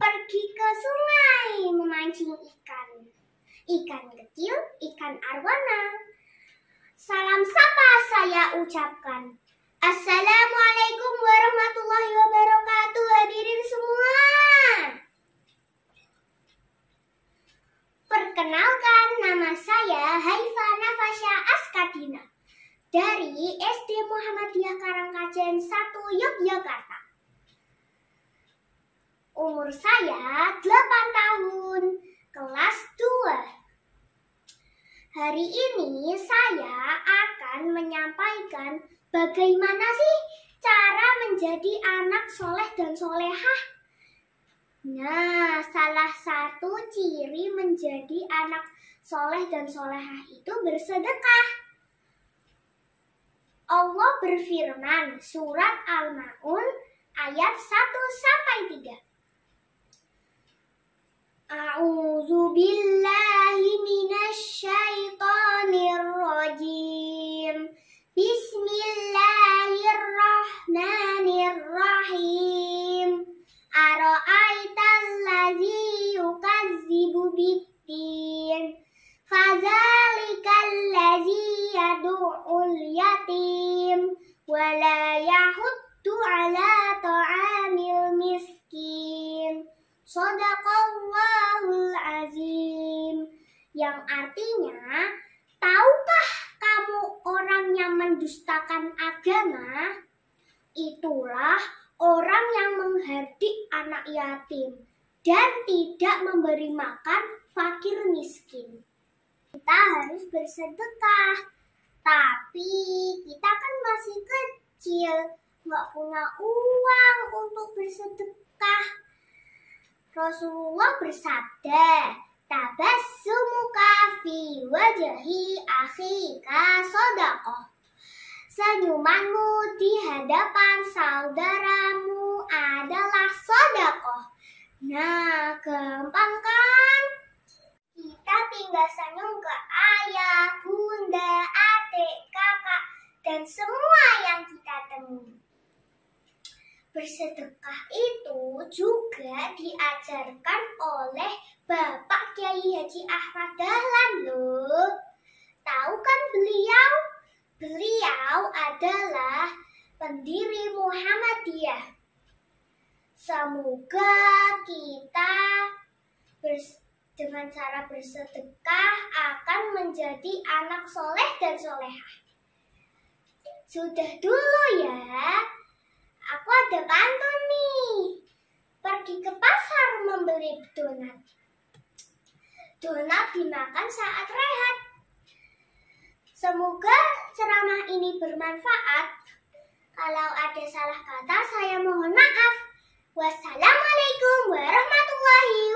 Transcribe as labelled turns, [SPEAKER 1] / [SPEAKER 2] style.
[SPEAKER 1] pergi ke sungai memancing ikan. Ikan kecil, ikan arwana. Salam sapa saya ucapkan. Assalamualaikum warahmatullahi wabarakatuh hadirin semua. Perkenalkan nama saya Haifa Nafasya Askadina dari SD Muhammadiyah Karangkajen 1 Yogyakarta. Umur saya 8 tahun, kelas 2. Hari ini saya akan menyampaikan bagaimana sih cara menjadi anak soleh dan solehah. Nah, salah satu ciri menjadi anak soleh dan solehah itu bersedekah. Allah berfirman surat Al-Maun ayat 1 sampai 3. yatim ala ta'amil miskin. azim. Yang artinya, tahukah kamu orang yang mendustakan agama? Itulah orang yang menghardik anak yatim dan tidak memberi makan fakir miskin kita harus bersedekah. Tapi kita kan masih kecil, nggak punya uang untuk bersedekah. Rasulullah bersabda, Tabassumuka fi wajahi akhika kasodakoh. Senyumanmu di hadapan saudaramu adalah sodakoh. Nah, gampang kan? Kita tinggal senyum Bersedekah itu juga diajarkan oleh Bapak Kiai Haji Ahmad Dahlan loh. Tahu kan beliau? Beliau adalah pendiri Muhammadiyah. Semoga kita dengan cara bersedekah akan menjadi anak soleh dan solehah. Sudah dulu ya. Aku ada pantun nih. Pergi ke pasar membeli donat. Donat dimakan saat rehat. Semoga ceramah ini bermanfaat. Kalau ada salah kata saya mohon maaf. Wassalamualaikum warahmatullahi wabarakatuh.